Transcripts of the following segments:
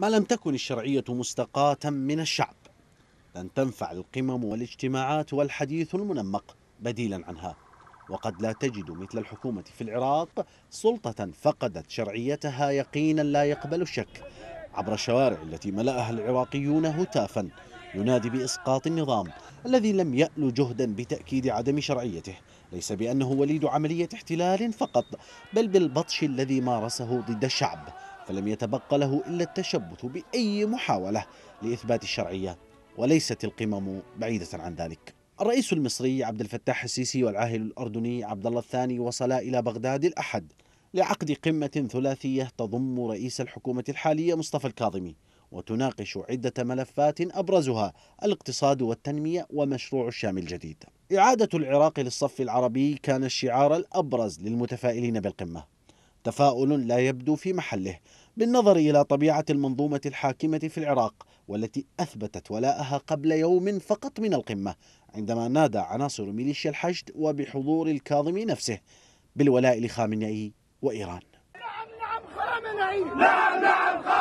ما لم تكن الشرعية مستقاة من الشعب لن تنفع القمم والاجتماعات والحديث المنمق بديلا عنها وقد لا تجد مثل الحكومة في العراق سلطة فقدت شرعيتها يقينا لا يقبل الشك عبر الشوارع التي ملأها العراقيون هتافا ينادي بإسقاط النظام الذي لم يأل جهدا بتأكيد عدم شرعيته ليس بأنه وليد عملية احتلال فقط بل بالبطش الذي مارسه ضد الشعب فلم يتبقى له إلا التشبث بأي محاولة لإثبات الشرعية وليست القمم بعيدة عن ذلك الرئيس المصري عبد الفتاح السيسي والعاهل الأردني عبد الله الثاني وصلا إلى بغداد الأحد لعقد قمة ثلاثية تضم رئيس الحكومة الحالية مصطفى الكاظمي وتناقش عدة ملفات أبرزها الاقتصاد والتنمية ومشروع الشام الجديد إعادة العراق للصف العربي كان الشعار الأبرز للمتفائلين بالقمة تفاؤل لا يبدو في محله بالنظر إلى طبيعة المنظومة الحاكمة في العراق والتي أثبتت ولاءها قبل يوم فقط من القمة عندما نادى عناصر ميليشيا الحشد وبحضور الكاظمي نفسه بالولاء لخامنئي وإيران نعم نعم خامنئي نعم نعم خامنئي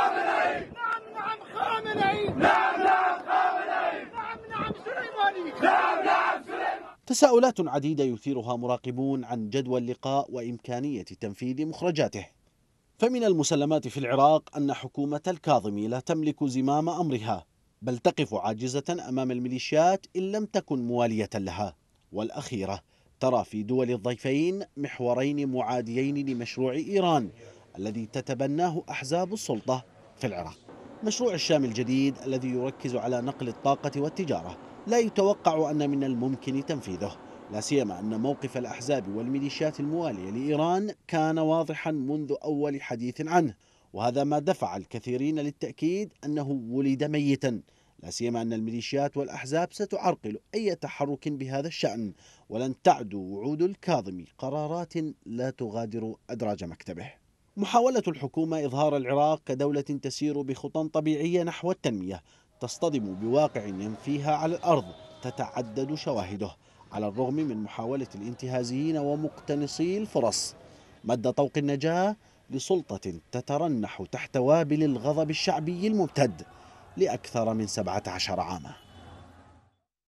تساؤلات عديدة يثيرها مراقبون عن جدوى اللقاء وإمكانية تنفيذ مخرجاته فمن المسلمات في العراق أن حكومة الكاظمي لا تملك زمام أمرها بل تقف عاجزة أمام الميليشيات إن لم تكن موالية لها والأخيرة ترى في دول الضيفين محورين معاديين لمشروع إيران الذي تتبناه أحزاب السلطة في العراق مشروع الشام الجديد الذي يركز على نقل الطاقة والتجارة لا يتوقع أن من الممكن تنفيذه لا سيما أن موقف الأحزاب والميليشيات الموالية لإيران كان واضحا منذ أول حديث عنه وهذا ما دفع الكثيرين للتأكيد أنه ولد ميتا لا سيما أن الميليشيات والأحزاب ستعرقل أي تحرك بهذا الشأن ولن تعدو وعود الكاظم قرارات لا تغادر أدراج مكتبه محاولة الحكومة إظهار العراق كدولة تسير بخطى طبيعية نحو التنمية تصطدم بواقع ينفيها على الأرض تتعدد شواهده على الرغم من محاولة الانتهازيين ومقتنصي الفرص مد طوق النجاة لسلطة تترنح تحت وابل الغضب الشعبي الممتد لأكثر من 17 عاماً